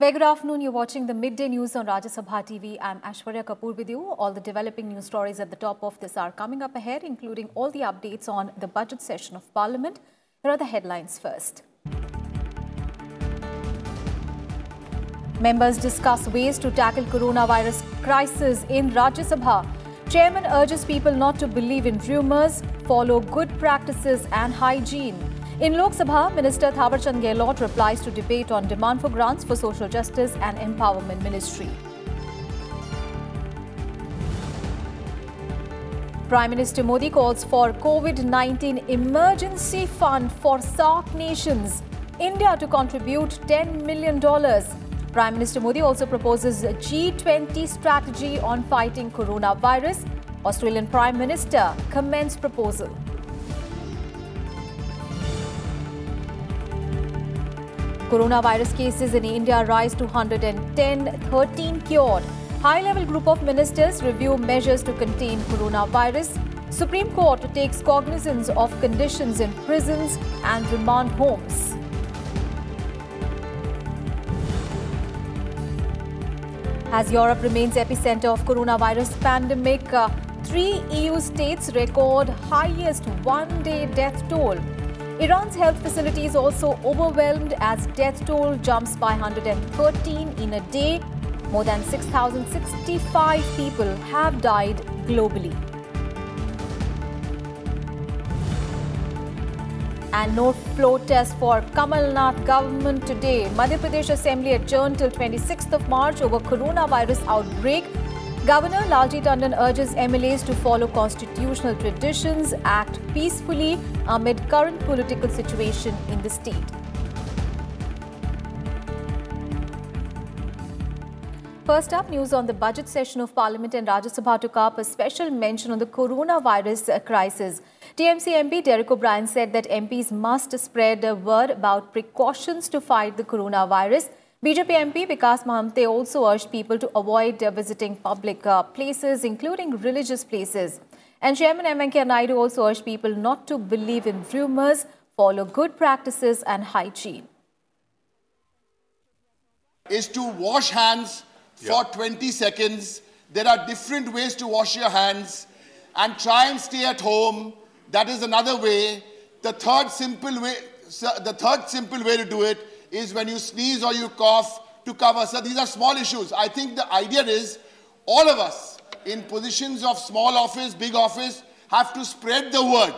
Very good afternoon. You're watching the midday news on Rajya Sabha TV. I'm Ashwarya Kapoor with you. All the developing news stories at the top of this are coming up ahead, including all the updates on the budget session of Parliament. Here are the headlines first. Members discuss ways to tackle coronavirus crisis in Rajya Sabha. Chairman urges people not to believe in rumours, follow good practices and hygiene. In Lok Sabha, Minister Thawarchand Gehlot replies to debate on demand for grants for Social Justice and Empowerment Ministry. Prime Minister Modi calls for COVID-19 emergency fund for SARC nations. India to contribute $10 million. Prime Minister Modi also proposes a G20 strategy on fighting coronavirus. Australian Prime Minister commends proposal. Coronavirus cases in India rise to 110, 13 cured. High-level group of ministers review measures to contain coronavirus. Supreme Court takes cognizance of conditions in prisons and remand homes. As Europe remains epicenter of coronavirus pandemic, uh, three EU states record highest one-day death toll. Iran's health facility is also overwhelmed as death toll jumps by 113 in a day. More than 6,065 people have died globally. And no protest test for Kamal Nath government today. Madhya Pradesh Assembly adjourned till 26th of March over coronavirus outbreak. Governor Lalji Tandon urges MLAs to follow constitutional traditions, act peacefully amid current political situation in the state. First up, news on the budget session of Parliament and Rajya Sabha took up a special mention on the coronavirus crisis. TMC MP Derek O'Brien said that MPs must spread the word about precautions to fight the coronavirus BJP MP Vikas Mahamte also urged people to avoid visiting public uh, places, including religious places. And Chairman M. Venkaya Naidu also urged people not to believe in rumors, follow good practices and hygiene. Is to wash hands for yeah. 20 seconds. There are different ways to wash your hands and try and stay at home. That is another way. The third simple way, the third simple way to do it is when you sneeze or you cough to cover. So these are small issues. I think the idea is all of us in positions of small office, big office, have to spread the word.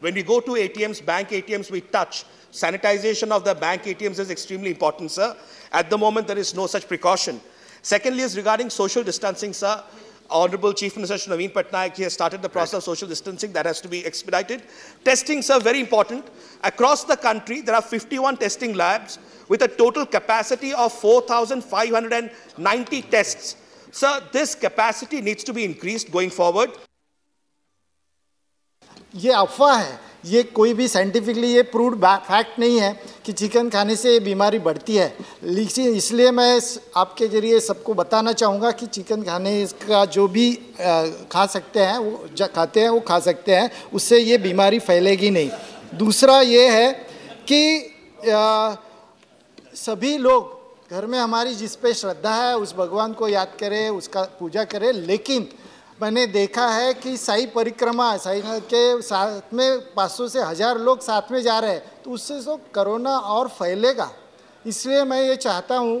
When we go to ATMs, bank ATMs, we touch. Sanitization of the bank ATMs is extremely important, sir. At the moment, there is no such precaution. Secondly is regarding social distancing, sir. Honorable Chief Minister Naveen Patnaik has started the process right. of social distancing that has to be expedited. Testings are very important. Across the country, there are 51 testing labs with a total capacity of 4,590 tests. Sir, so this capacity needs to be increased going forward. ये कोई भी scientifically ये prove fact नहीं है कि chicken खाने से ये बीमारी बढ़ती है लेकिन इसलिए मैं आपके जरिए सबको बताना चाहूँगा कि चिकन खाने का जो भी खा सकते हैं वो खाते हैं वो खा सकते हैं उससे ये बीमारी फैलेगी नहीं दूसरा ये है कि आ, सभी लोग घर में हमारी जिस पे श्रद्धा है उस भगवान को याद करें उसका पूजा करें लेकिन मैंने देखा है कि साई परिक्रमा साई के साथ में पाँच से हज़ार लोग साथ में जा रहे हैं तो उससे तो करोना और फैलेगा इसलिए मैं ये चाहता हूँ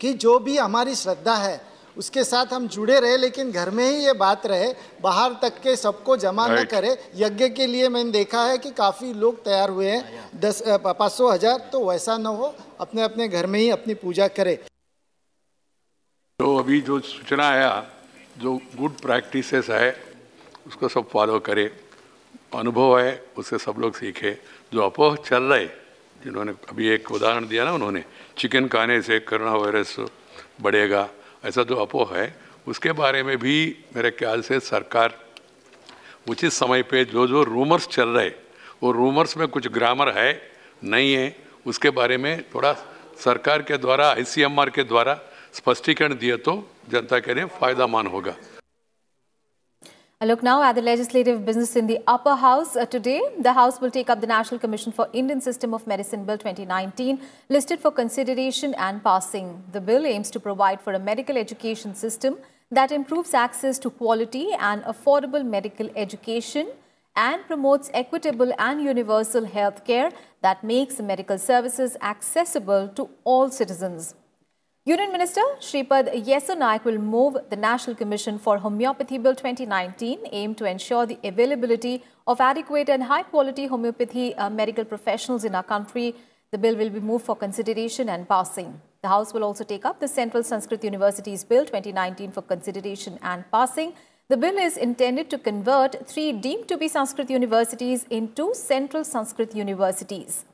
कि जो भी हमारी श्रद्धा है उसके साथ हम जुड़े रहे लेकिन घर में ही ये बात रहे बाहर तक के सबको जमा न करे यज्ञ के लिए मैंने देखा है कि काफ़ी लोग तैयार हुए हैं दस पाँच सौ हज़ार तो वैसा न हो अपने अपने घर में ही अपनी पूजा करे तो अभी जो सूचना आया जो गुड प्रैक्टिसेस है उसको सब फॉलो करें अनुभव है उससे सब लोग सीखे जो अपोह चल रहे जिन्होंने अभी एक उदाहरण दिया ना उन्होंने चिकन खाने से करोना वायरस बढ़ेगा ऐसा जो अपोह है उसके बारे में भी मेरे ख्याल से सरकार उचित समय पे जो जो रूमर्स चल रहे वो रूमर्स में कुछ ग्रामर है नहीं है उसके बारे में थोड़ा सरकार के द्वारा आई के द्वारा स्पष्टीकरण दिए तो जनता के लिए फायदा होगा A look now at the legislative business in the upper house. Uh, today, the House will take up the National Commission for Indian System of Medicine Bill 2019, listed for consideration and passing. The bill aims to provide for a medical education system that improves access to quality and affordable medical education and promotes equitable and universal health care that makes medical services accessible to all citizens. Union Minister Shripad Yeso Naik will move the National Commission for Homeopathy Bill 2019 aimed to ensure the availability of adequate and high-quality homeopathy uh, medical professionals in our country. The bill will be moved for consideration and passing. The House will also take up the Central Sanskrit University's Bill 2019 for consideration and passing. The bill is intended to convert three deemed to be Sanskrit universities into Central Sanskrit universities.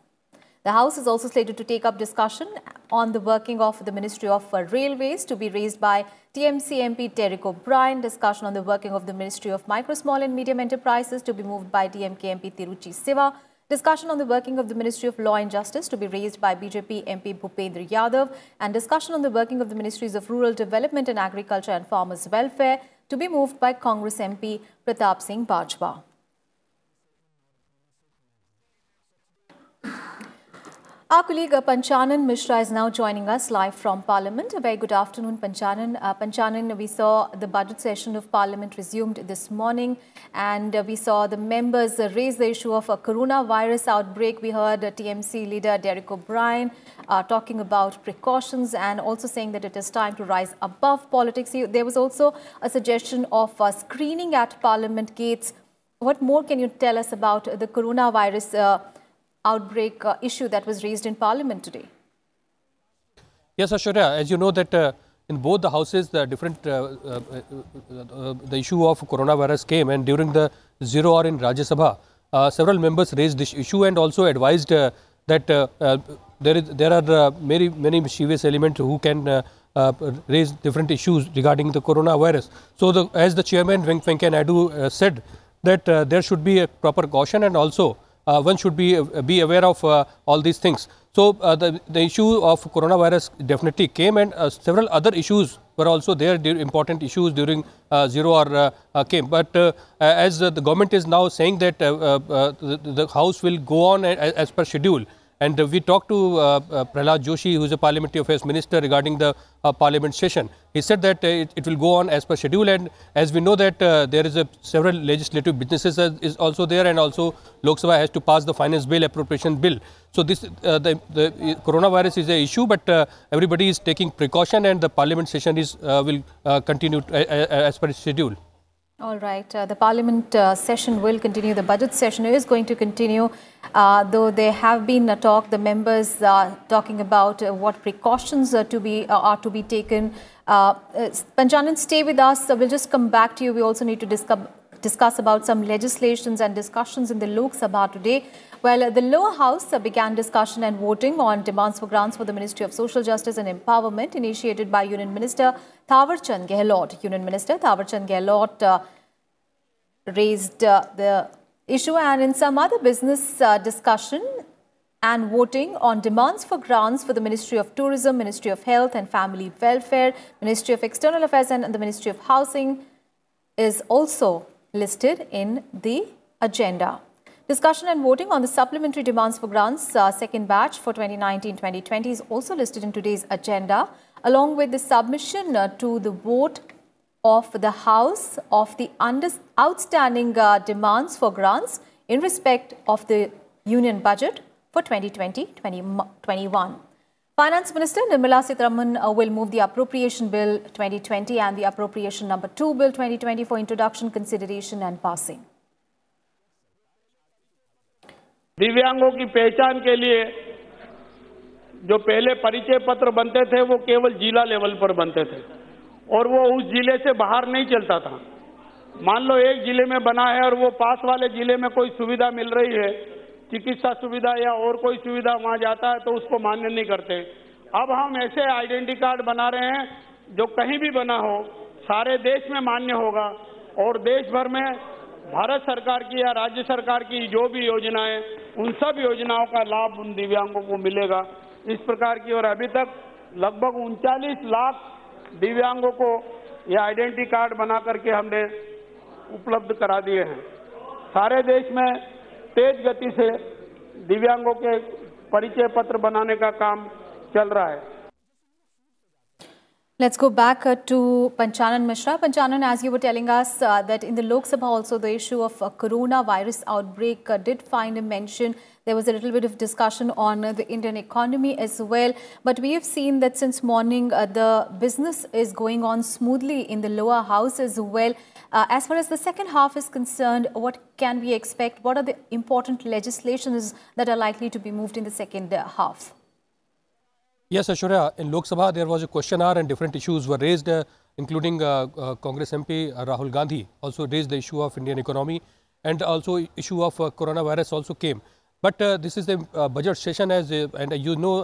The House is also slated to take up discussion on the working of the Ministry of Railways to be raised by TMC MP Derek O'Brien, discussion on the working of the Ministry of Micro, Small and Medium Enterprises to be moved by DMK MP Tiruchi Siva, discussion on the working of the Ministry of Law and Justice to be raised by BJP MP Bhupendra Yadav, and discussion on the working of the Ministries of Rural Development and Agriculture and Farmers Welfare to be moved by Congress MP Pratap Singh Bajwa. Our colleague uh, Panchanan Mishra is now joining us live from Parliament. A very good afternoon, Panchanan. Uh, Panchanan, we saw the budget session of Parliament resumed this morning and uh, we saw the members uh, raise the issue of a coronavirus outbreak. We heard uh, TMC leader Derek O'Brien uh, talking about precautions and also saying that it is time to rise above politics. There was also a suggestion of screening at Parliament gates. What more can you tell us about the coronavirus outbreak uh, issue that was raised in Parliament today? Yes, Ashwarya, as you know that uh, in both the houses, the different uh, uh, uh, the issue of coronavirus came, and during the zero hour in Rajya Sabha, several members raised this issue and also advised that there is there are many many mischievous elements who can uh, raise different issues regarding the coronavirus. So, the, as the chairman Venk Venkaya Naidu uh, said, that uh, there should be a proper caution and also uh, one should be, uh, be aware of uh, all these things. So the, the issue of coronavirus definitely came and several other issues were also there, important issues during zero hour came. But as the government is now saying that the, the, house will go on as, as per schedule, and we talked to uh, uh, Prahlad Joshi, who is a Parliamentary Affairs Minister, regarding the uh, Parliament session. He said that uh, it, it, will go on as per schedule and as we know that uh, there is a several legislative businesses is also there and also Lok Sabha has to pass the finance bill, appropriation bill. So this uh, the, the coronavirus is a issue but everybody is taking precaution and the parliament session is will continue as per schedule. All right. Uh, the Parliament uh, session will continue. The budget session is going to continue, uh, though there have been a talk. The members are uh, talking about uh, what precautions are to be uh, are to be taken. Uh, Panjanan, stay with us. we'll just come back to you. We also need to discuss discuss about some legislations and discussions in the Lok Sabha today well, the lower house began discussion and voting on demands for grants for the Ministry of Social Justice and Empowerment initiated by Union Minister Thavarchand Gehlot. Union Minister Thavarchand Gehlot uh, raised uh, the issue and in some other business uh, discussion and voting on demands for grants for the Ministry of Tourism, Ministry of Health and Family Welfare, Ministry of External Affairs and the Ministry of Housing is also listed in the agenda. Discussion and voting on the supplementary demands for grants, uh, second batch for 2019-2020 is also listed in today's agenda, along with the submission uh, to the vote of the House of the outstanding uh, demands for grants in respect of the union budget for 2020-2021. Finance Minister Nirmala Sitharaman uh, will move the Appropriation Bill 2020 and the Appropriation Number 2 Bill 2020 for introduction, consideration and passing. दिव्यांगों की पहचान के लिए जो पहले परिचय पत्र बनते थे वो केवल जिला लेवल पर बनते थे और वो उस जिले से बाहर नहीं चलता था मान लो एक जिले में बना है और वो पास वाले जिले में कोई सुविधा मिल रही है चिकित्सा सुविधा या और कोई सुविधा वहां जाता है तो उसको मान्य नहीं करते अब हम ऐसे आइडेंटिटी कार्ड बना रहे हैं जो कहीं भी बना हो सारे देश में मान्य होगा और देश भर में भारत सरकार की या राज्य सरकार की जो भी योजनाएं उन सब योजनाओं का लाभ उन दिव्यांगों को मिलेगा इस प्रकार की और अभी तक लगभग उनचालीस लाख दिव्यांगों को ये आइडेंटिटी कार्ड बना करके हमने उपलब्ध करा दिए हैं सारे देश में तेज गति से दिव्यांगों के परिचय पत्र बनाने का काम चल रहा है Let's go back uh, to Panchanan Mishra. Panchanan, as you were telling us uh, that in the Lok Sabha also the issue of uh, coronavirus outbreak uh, did find a mention. There was a little bit of discussion on uh, the Indian economy as well. But we have seen that since morning uh, the business is going on smoothly in the lower house as well. as far as the second half is concerned, what can we expect? What are the important legislations that are likely to be moved in the second half? Yes, Ashwarya, in Lok Sabha there was a question hour and different issues were raised, uh, including uh, uh, Congress MP uh, Rahul Gandhi also raised the issue of Indian economy and also issue of uh, coronavirus also came. But uh, this is the budget session as and you know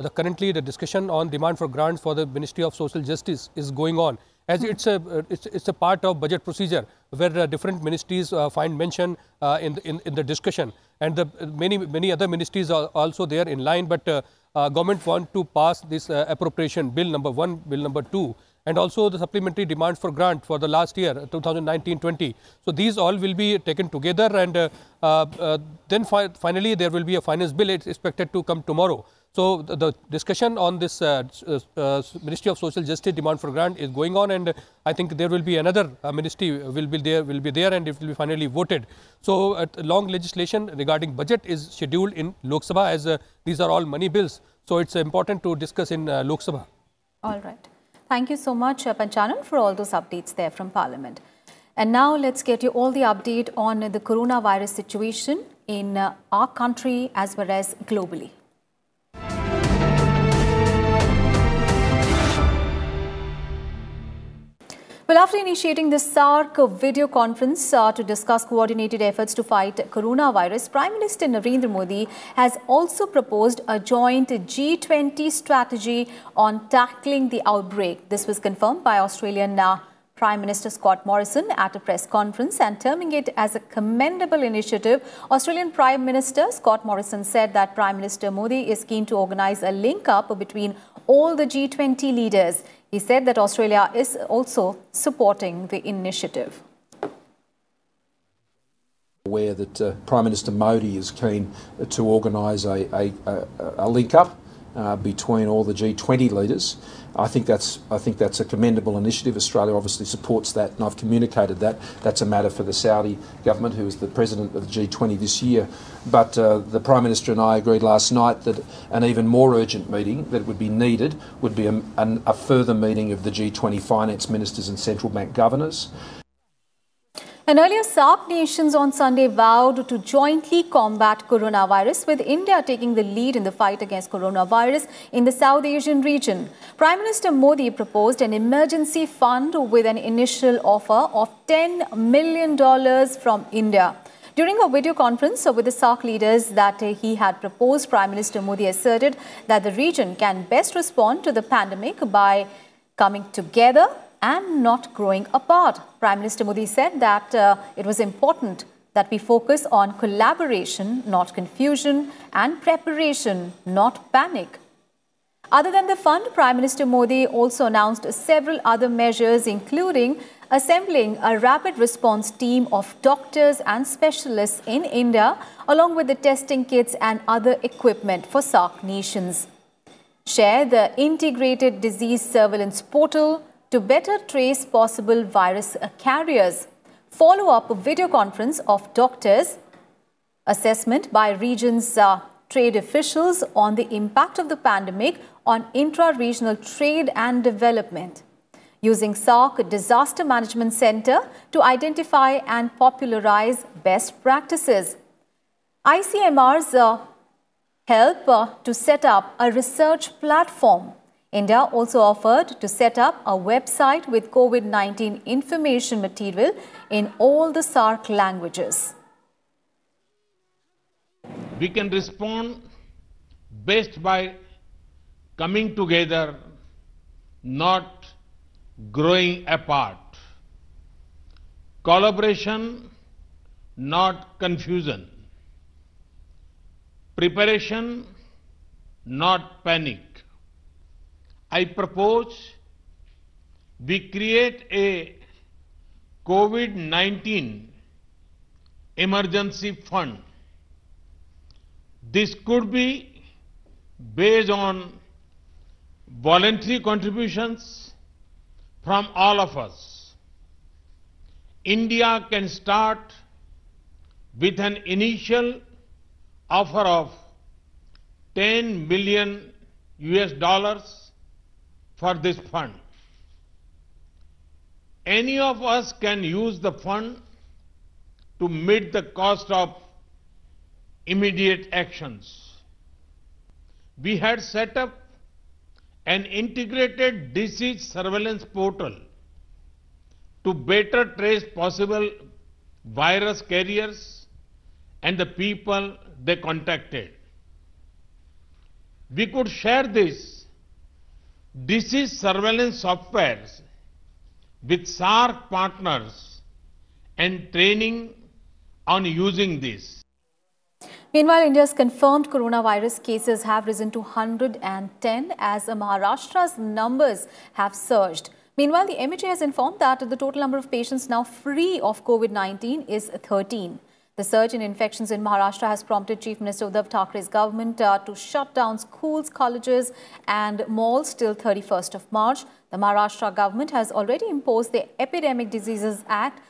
the currently the discussion on demand for grants for the Ministry of Social Justice is going on as hmm. it's a it's, it's a part of budget procedure where different ministries find mention in, in in the discussion and the many many other ministries are also there in line but uh, government want to pass this uh, appropriation bill number 1 bill number 2 and also the supplementary demands for grant for the last year 2019-20 uh, so these all will be taken together and uh, uh, uh, then fi finally there will be a finance bill it's expected to come tomorrow so, the, the discussion on this uh, uh, uh, Ministry of Social Justice demand for grant is going on and I think there will be another uh, ministry will be there will be there and it will be finally voted. So, long legislation regarding budget is scheduled in Lok Sabha as uh, these are all money bills. So, it is important to discuss in Lok Sabha. All right. Thank you so much, uh, Panchanan, for all those updates there from Parliament. And now let's get you all the update on the coronavirus situation in our country as well as globally. Well, after initiating the SARC video conference uh, to discuss coordinated efforts to fight coronavirus, Prime Minister Narendra Modi has also proposed a joint G20 strategy on tackling the outbreak. This was confirmed by Australian uh, Prime Minister Scott Morrison at a press conference and terming it as a commendable initiative. Australian Prime Minister Scott Morrison said that Prime Minister Modi is keen to organise a link up between all the G20 leaders. He said that Australia is also supporting the initiative. Aware that uh, Prime Minister Modi is keen to organise a, a, a, link up uh, between all the G20 leaders I think that's I think that's a commendable initiative. Australia obviously supports that, and I've communicated that. That's a matter for the Saudi government, who is the president of the G20 this year. But uh, the Prime Minister and I agreed last night that an even more urgent meeting that would be needed would be a, a further meeting of the G20 finance ministers and central bank governors. And earlier, SAARC nations on Sunday vowed to jointly combat coronavirus, with India taking the lead in the fight against coronavirus in the South Asian region. Prime Minister Modi proposed an emergency fund with an initial offer of $10 million from India. During a video conference with the SAARC leaders that he had proposed, Prime Minister Modi asserted that the region can best respond to the pandemic by coming together and not growing apart. Prime Minister Modi said that uh, it was important that we focus on collaboration, not confusion, and preparation, not panic. Other than the fund, Prime Minister Modi also announced several other measures, including assembling a rapid response team of doctors and specialists in India, along with the testing kits and other equipment for SARC nations. Share the integrated disease surveillance portal, to better trace possible virus carriers. Follow up video conference of doctors, assessment by regions. Uh, trade officials on the impact of the pandemic on intra-regional trade and development using SOC Disaster Management Center to identify and popularize best practices. ICMRs uh, help uh, to set up a research platform India also offered to set up a website with COVID 19 information material in all the SARC languages. We can respond best by coming together, not growing apart. Collaboration, not confusion. Preparation, not panic. I propose we create a COVID-19 emergency fund. This could be based on voluntary contributions from all of us. India can start with an initial offer of 10 million US dollars for this fund. Any of us can use the fund to meet the cost of immediate actions. We had set up an integrated disease surveillance portal to better trace possible virus carriers and the people they contacted. We could share this disease surveillance software with SARC partners and training on using this. Meanwhile, India's confirmed coronavirus cases have risen to 110 as Maharashtra's numbers have surged. Meanwhile, the MHA has informed that the total number of patients now free of COVID-19 is 13. The surge in infections in Maharashtra has prompted Chief Minister Uddhav Thackeray's government uh, to shut down schools, colleges and malls till 31st of March. The Maharashtra government has already imposed the Epidemic Diseases Act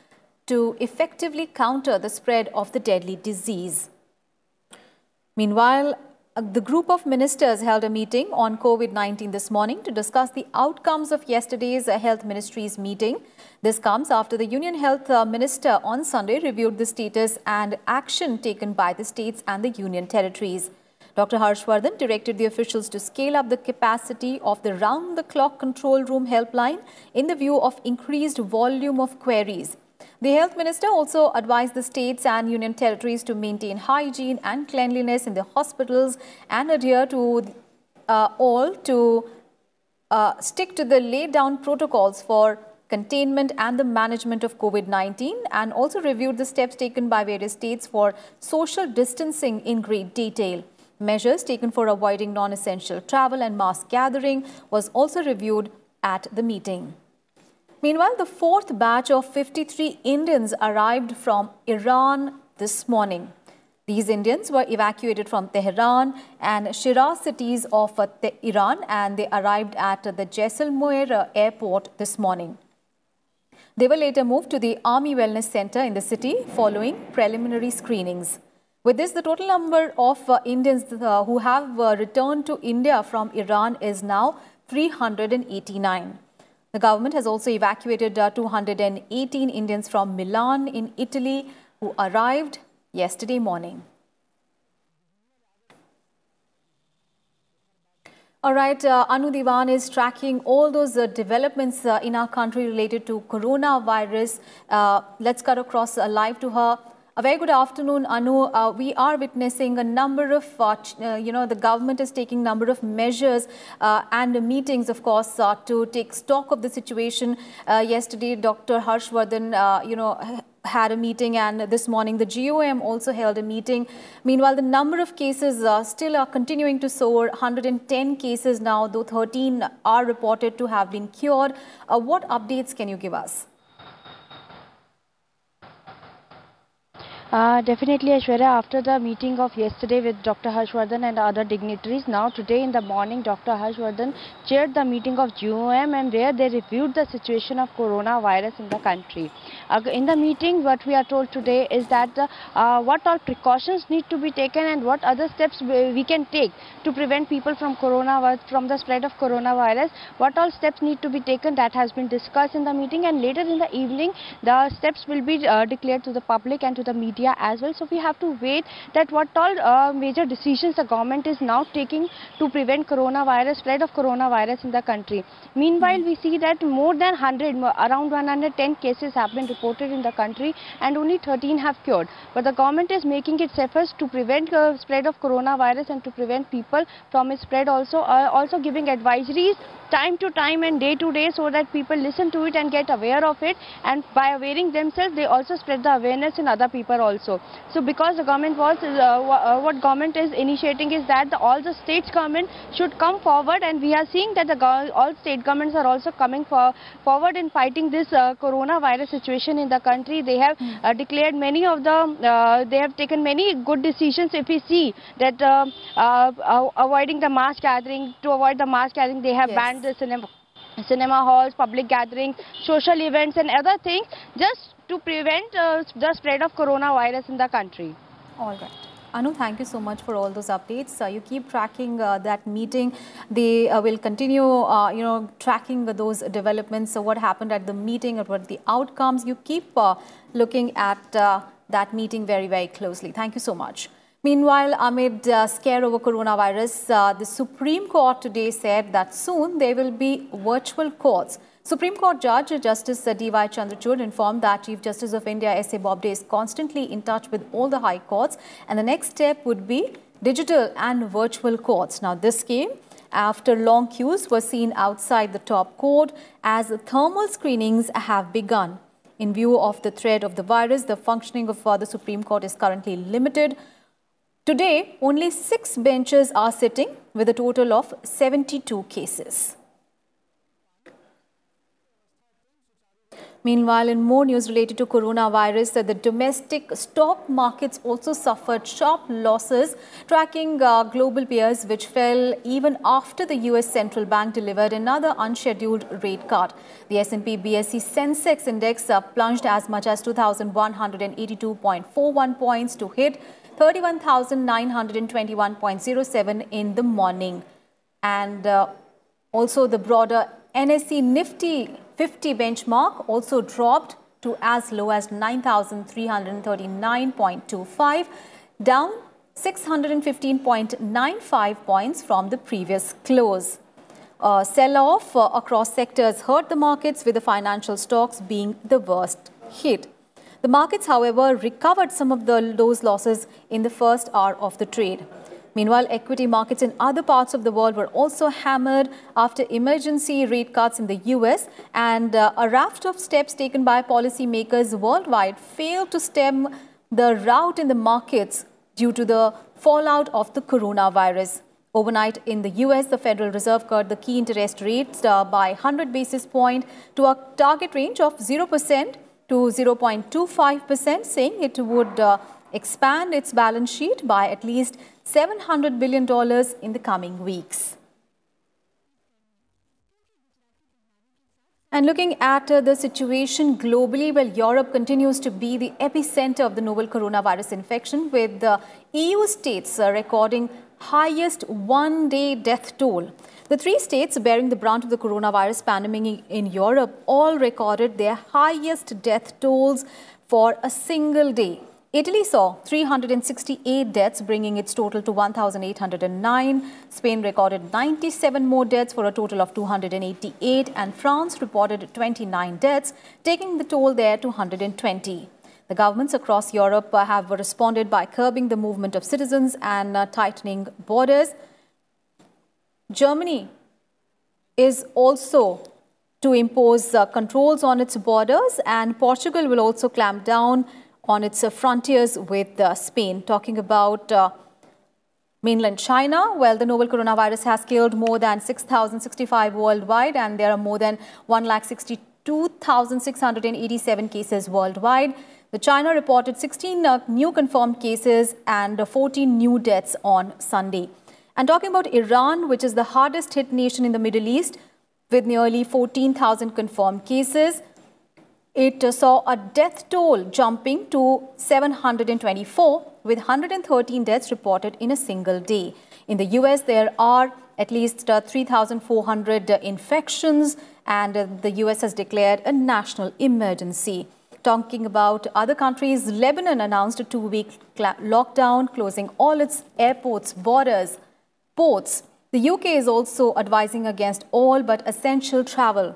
to effectively counter the spread of the deadly disease. Meanwhile, uh, the group of ministers held a meeting on COVID 19 this morning to discuss the outcomes of yesterday's Health Ministry's meeting. This comes after the Union Health uh, Minister on Sunday reviewed the status and action taken by the states and the Union territories. Dr. Harshvardhan directed the officials to scale up the capacity of the round the clock control room helpline in the view of increased volume of queries. The health minister also advised the states and union territories to maintain hygiene and cleanliness in the hospitals and adhere to uh, all to uh, stick to the laid down protocols for containment and the management of COVID-19 and also reviewed the steps taken by various states for social distancing in great detail. Measures taken for avoiding non-essential travel and mass gathering was also reviewed at the meeting. Meanwhile, the fourth batch of 53 Indians arrived from Iran this morning. These Indians were evacuated from Tehran and Shiraz cities of Iran and they arrived at the Jaisalmer airport this morning. They were later moved to the Army Wellness Center in the city following preliminary screenings. With this, the total number of uh, Indians uh, who have uh, returned to India from Iran is now 389. The government has also evacuated uh, 218 Indians from Milan in Italy who arrived yesterday morning. All right, uh, Anu Diwan is tracking all those uh, developments uh, in our country related to coronavirus. Uh, let's cut across uh, live to her. A very good afternoon, Anu. Uh, we are witnessing a number of, uh, uh, you know, the government is taking number of measures uh, and meetings, of course, uh, to take stock of the situation. Uh, yesterday, Dr. Harshvardhan, you know, had a meeting and this morning the GOM also held a meeting. Meanwhile, the number of cases uh, still are continuing to soar. 110 cases now, though 13 are reported to have been cured. Uh, what updates can you give us? Uh, definitely, Ashwarya, after the meeting of yesterday with Dr. Harshwardhan and other dignitaries, now today in the morning, Dr. Harshwardhan chaired the meeting of GOM and there they reviewed the situation of coronavirus in the country. Uh, in the meeting, what we are told today is that uh, what all precautions need to be taken and what other steps we can take to prevent people from coronavirus, from the spread of coronavirus, what all steps need to be taken that has been discussed in the meeting and later in the evening, the steps will be uh, declared to the public and to the media media as well. So we have to wait that what all uh, major decisions the government is now taking to prevent coronavirus, spread of coronavirus in the country. Meanwhile, we see that more than 100, around 110 cases have been reported in the country and only 13 have cured. But the government is making its efforts to prevent uh, spread of coronavirus and to prevent people from its spread also, uh, also giving advisories time to time and day to day so that people listen to it and get aware of it and by awareing themselves they also spread the awareness in other people also. So because the government was, uh, uh, what government is initiating is that the, all the states government should come forward and we are seeing that the all state governments are also coming for, forward in fighting this uh, coronavirus situation in the country. They have hmm. uh, declared many of the, uh, they have taken many good decisions if we see that uh, avoiding the mass gathering, to avoid the mass gathering, they have yes. banned the cinema cinema halls, public gatherings, social events and other things just to prevent uh, the spread of coronavirus in the country. All right. Anu, thank you so much for all those updates. Uh, you keep tracking uh, that meeting. They uh, will continue, uh, you know, tracking those developments. So what happened at the meeting or what the outcomes. You keep uh, looking at uh, that meeting very, very closely. Thank you so much. Meanwhile, amid uh, scare over coronavirus, the Supreme Court today said that soon there will be virtual courts Supreme Court Judge Justice D.Y. Chandrachud informed that Chief Justice of India S.A. Bobde is constantly in touch with all the high courts and the next step would be digital and virtual courts. Now this came after long queues were seen outside the top court as thermal screenings have begun. In view of the threat of the virus, the functioning of the Supreme Court is currently limited. Today, only six benches are sitting with a total of 72 cases. Meanwhile, in more news related to coronavirus, the domestic stock markets also suffered sharp losses, tracking uh, global peers, which fell even after the U.S. central bank delivered another unscheduled rate cut. The S&P BSE Sensex index uh, plunged as much as 2,182.41 points to hit 31,921.07 in the morning. And uh, also the broader NSE Nifty 50 benchmark also dropped to as low as 9,339.25, down 615.95 points from the previous close. sell-off uh, across sectors hurt the markets with the financial stocks being the worst hit. The markets, however, recovered some of the, those losses in the first hour of the trade. Meanwhile, equity markets in other parts of the world were also hammered after emergency rate cuts in the US and uh, a raft of steps taken by policymakers worldwide failed to stem the rout in the markets due to the fallout of the coronavirus. Overnight in the US, the Federal Reserve cut the key interest rates uh, by 100 basis point to a target range of 0% to 0.25%, saying it would uh, expand its balance sheet by at least $700 billion in the coming weeks. And looking at uh, the situation globally, well, Europe continues to be the epicenter of the novel coronavirus infection, with the EU states uh, recording highest one-day death toll. The three states bearing the brunt of the coronavirus pandemic in Europe all recorded their highest death tolls for a single day. Italy saw 368 deaths, bringing its total to 1,809. Spain recorded 97 more deaths for a total of 288, and France reported 29 deaths, taking the toll there to 120. The governments across Europe uh, have responded by curbing the movement of citizens and uh, tightening borders. Germany is also to impose uh, controls on its borders, and Portugal will also clamp down on its uh, frontiers with uh, Spain, talking about uh, mainland China. Well, the novel coronavirus has killed more than 6,065 worldwide, and there are more than 1,62,687 cases worldwide. The China reported 16 new confirmed cases and 14 new deaths on Sunday. And talking about Iran, which is the hardest hit nation in the Middle East, with nearly 14,000 confirmed cases, it saw a death toll jumping to 724, with 113 deaths reported in a single day. In the US, there are at least uh, 3,400 infections, and uh, the US has declared a national emergency. Talking about other countries, Lebanon announced a two week lockdown, closing all its airports, borders, ports. The UK is also advising against all but essential travel.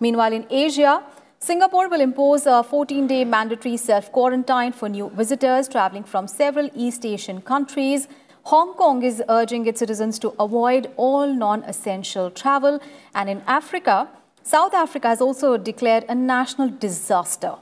Meanwhile, in Asia, Singapore will impose a 14-day mandatory self-quarantine for new visitors traveling from several East Asian countries. Hong Kong is urging its citizens to avoid all non-essential travel. And in Africa, South Africa has also declared a national disaster.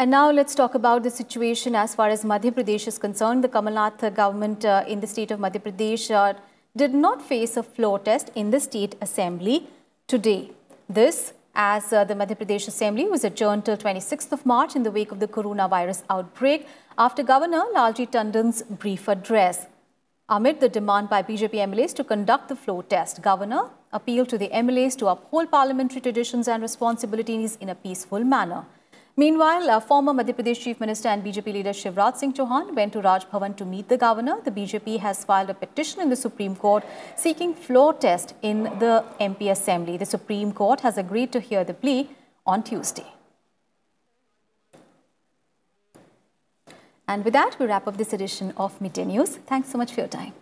And now let's talk about the situation as far as Madhya Pradesh is concerned. The Kamalath government uh, in the state of Madhya Pradesh uh, did not face a floor test in the state assembly today. This as uh, the Madhya Pradesh Assembly was adjourned till 26th of March in the wake of the coronavirus outbreak after Governor Lalji Tandon's brief address. Amid the demand by BJP MLAs to conduct the floor test, Governor appealed to the MLAs to uphold parliamentary traditions and responsibilities in a peaceful manner. Meanwhile, uh, former Madhya Pradesh Chief Minister and BJP leader Shivraj Singh Chauhan went to Raj Bhavan to meet the governor. The BJP has filed a petition in the Supreme Court seeking floor test in the MP Assembly. The Supreme Court has agreed to hear the plea on Tuesday. And with that, we wrap up this edition of Midday News. Thanks so much for your time.